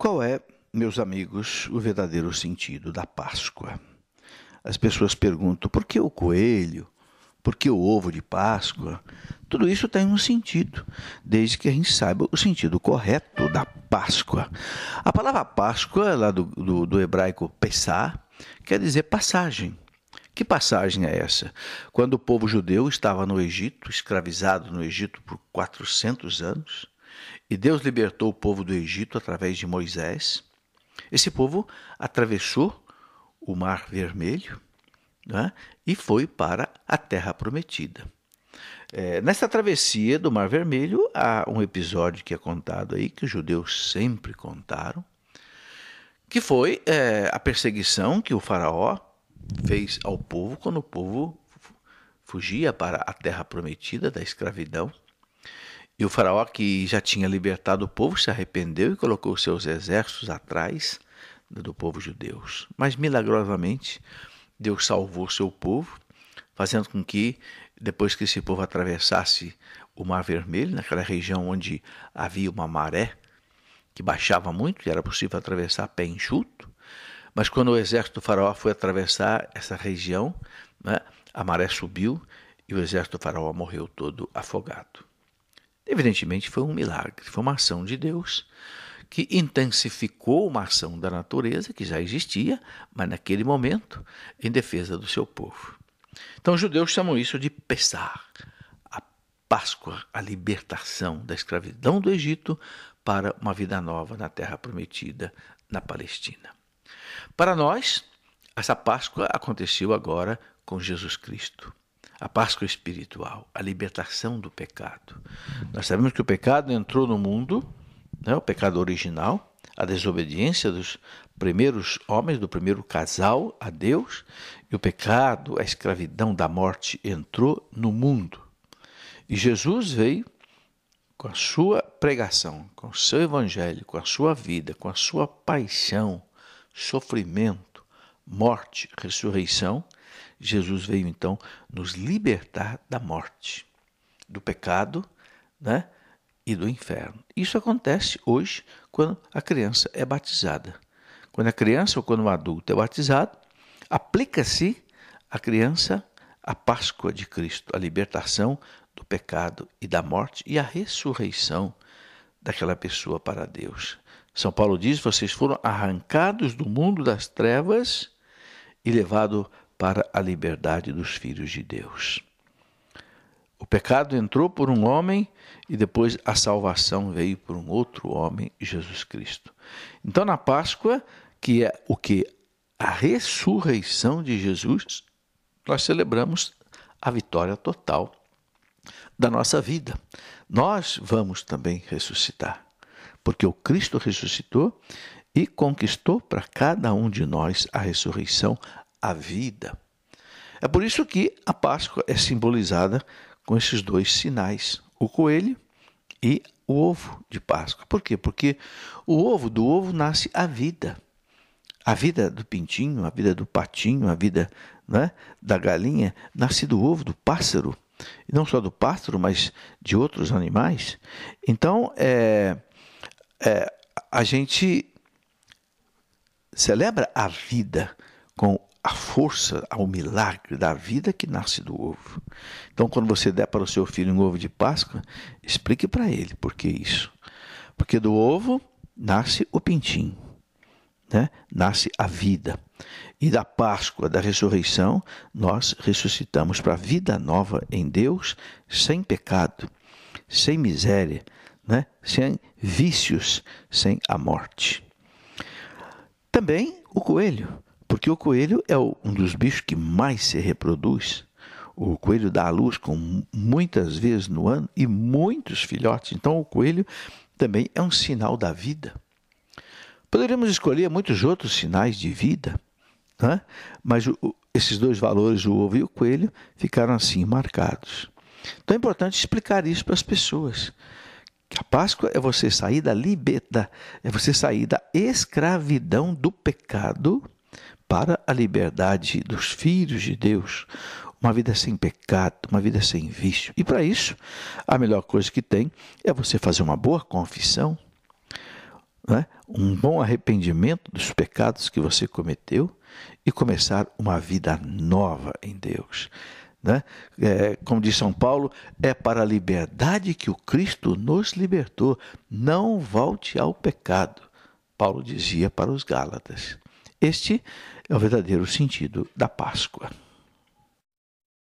Qual é, meus amigos, o verdadeiro sentido da Páscoa? As pessoas perguntam por que o coelho? Por que o ovo de Páscoa? Tudo isso tem um sentido, desde que a gente saiba o sentido correto da Páscoa. A palavra Páscoa, lá do, do, do hebraico Pessah, quer dizer passagem. Que passagem é essa? Quando o povo judeu estava no Egito, escravizado no Egito por 400 anos, e Deus libertou o povo do Egito através de Moisés. Esse povo atravessou o Mar Vermelho né, e foi para a Terra Prometida. É, nessa travessia do Mar Vermelho, há um episódio que é contado aí, que os judeus sempre contaram, que foi é, a perseguição que o faraó fez ao povo quando o povo fugia para a terra prometida da escravidão. E o faraó, que já tinha libertado o povo, se arrependeu e colocou seus exércitos atrás do povo judeu. Mas milagrosamente, Deus salvou seu povo, fazendo com que, depois que esse povo atravessasse o Mar Vermelho, naquela região onde havia uma maré que baixava muito e era possível atravessar a pé enxuto, mas quando o exército do faraó foi atravessar essa região, né, a maré subiu e o exército do faraó morreu todo afogado. Evidentemente, foi um milagre, foi uma ação de Deus que intensificou uma ação da natureza que já existia, mas naquele momento, em defesa do seu povo. Então, os judeus chamam isso de Pessar, a Páscoa, a libertação da escravidão do Egito para uma vida nova na terra prometida, na Palestina. Para nós, essa Páscoa aconteceu agora com Jesus Cristo a Páscoa espiritual, a libertação do pecado. Nós sabemos que o pecado entrou no mundo, né, o pecado original, a desobediência dos primeiros homens, do primeiro casal a Deus, e o pecado, a escravidão da morte entrou no mundo. E Jesus veio com a sua pregação, com o seu evangelho, com a sua vida, com a sua paixão, sofrimento morte, ressurreição, Jesus veio então nos libertar da morte, do pecado né, e do inferno. Isso acontece hoje quando a criança é batizada. Quando a é criança ou quando o adulto é batizado, aplica-se à criança a Páscoa de Cristo, a libertação do pecado e da morte e a ressurreição daquela pessoa para Deus. São Paulo diz: vocês foram arrancados do mundo das trevas e levado para a liberdade dos filhos de Deus. O pecado entrou por um homem e depois a salvação veio por um outro homem, Jesus Cristo. Então, na Páscoa, que é o que? A ressurreição de Jesus, nós celebramos a vitória total da nossa vida. Nós vamos também ressuscitar, porque o Cristo ressuscitou e conquistou para cada um de nós a ressurreição, a vida. É por isso que a Páscoa é simbolizada com esses dois sinais: o coelho e o ovo de Páscoa. Por quê? Porque o ovo do ovo nasce a vida. A vida do pintinho, a vida do patinho, a vida né, da galinha nasce do ovo do pássaro. E não só do pássaro, mas de outros animais. Então, é, é, a gente celebra a vida com a força ao milagre da vida que nasce do ovo. Então, quando você der para o seu filho um ovo de Páscoa, explique para ele por que isso. Porque do ovo nasce o pintinho, né? nasce a vida. E da Páscoa, da ressurreição, nós ressuscitamos para a vida nova em Deus, sem pecado, sem miséria, né? sem vícios, sem a morte. Também o coelho, porque o coelho é um dos bichos que mais se reproduz. O coelho dá à luz com muitas vezes no ano e muitos filhotes. Então o coelho também é um sinal da vida. Poderíamos escolher muitos outros sinais de vida, né? mas o, esses dois valores, o ovo e o coelho, ficaram assim marcados. Então é importante explicar isso para as pessoas a Páscoa é você sair da liberdade, é você sair da escravidão do pecado para a liberdade dos filhos de Deus, uma vida sem pecado, uma vida sem vício. E para isso, a melhor coisa que tem é você fazer uma boa confissão, né? um bom arrependimento dos pecados que você cometeu e começar uma vida nova em Deus. Né? É, como diz São Paulo, é para a liberdade que o Cristo nos libertou. Não volte ao pecado, Paulo dizia para os Gálatas. Este é o verdadeiro sentido da Páscoa.